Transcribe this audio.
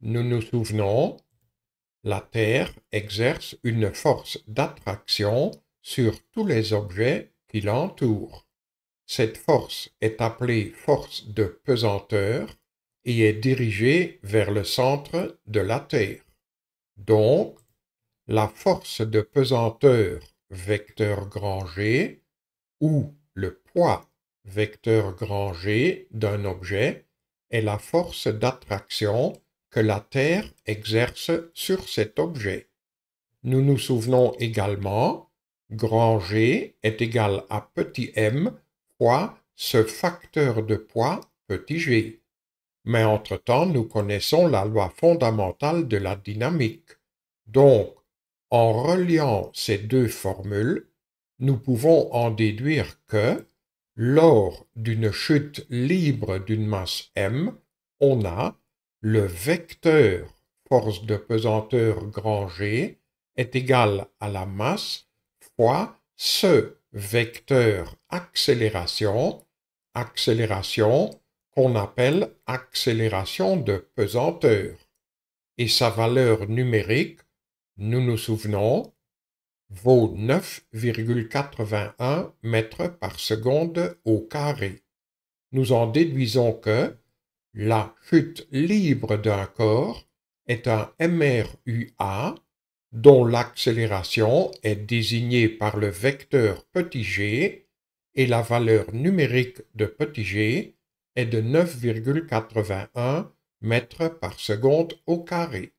Nous nous souvenons, la Terre exerce une force d'attraction sur tous les objets qui l'entourent. Cette force est appelée force de pesanteur et est dirigée vers le centre de la Terre. Donc, la force de pesanteur vecteur grand G ou le poids vecteur grand G d'un objet est la force d'attraction que la Terre exerce sur cet objet. Nous nous souvenons également grand G est égal à petit m fois ce facteur de poids petit g. Mais entre-temps, nous connaissons la loi fondamentale de la dynamique. Donc, en reliant ces deux formules, nous pouvons en déduire que, lors d'une chute libre d'une masse m, on a le vecteur force de pesanteur grand G est égal à la masse fois ce vecteur accélération, accélération qu'on appelle accélération de pesanteur. Et sa valeur numérique, nous nous souvenons, vaut 9,81 mètres par seconde au carré. Nous en déduisons que la chute libre d'un corps est un MRUA dont l'accélération est désignée par le vecteur petit g et la valeur numérique de petit g est de 9,81 mètres par seconde au carré.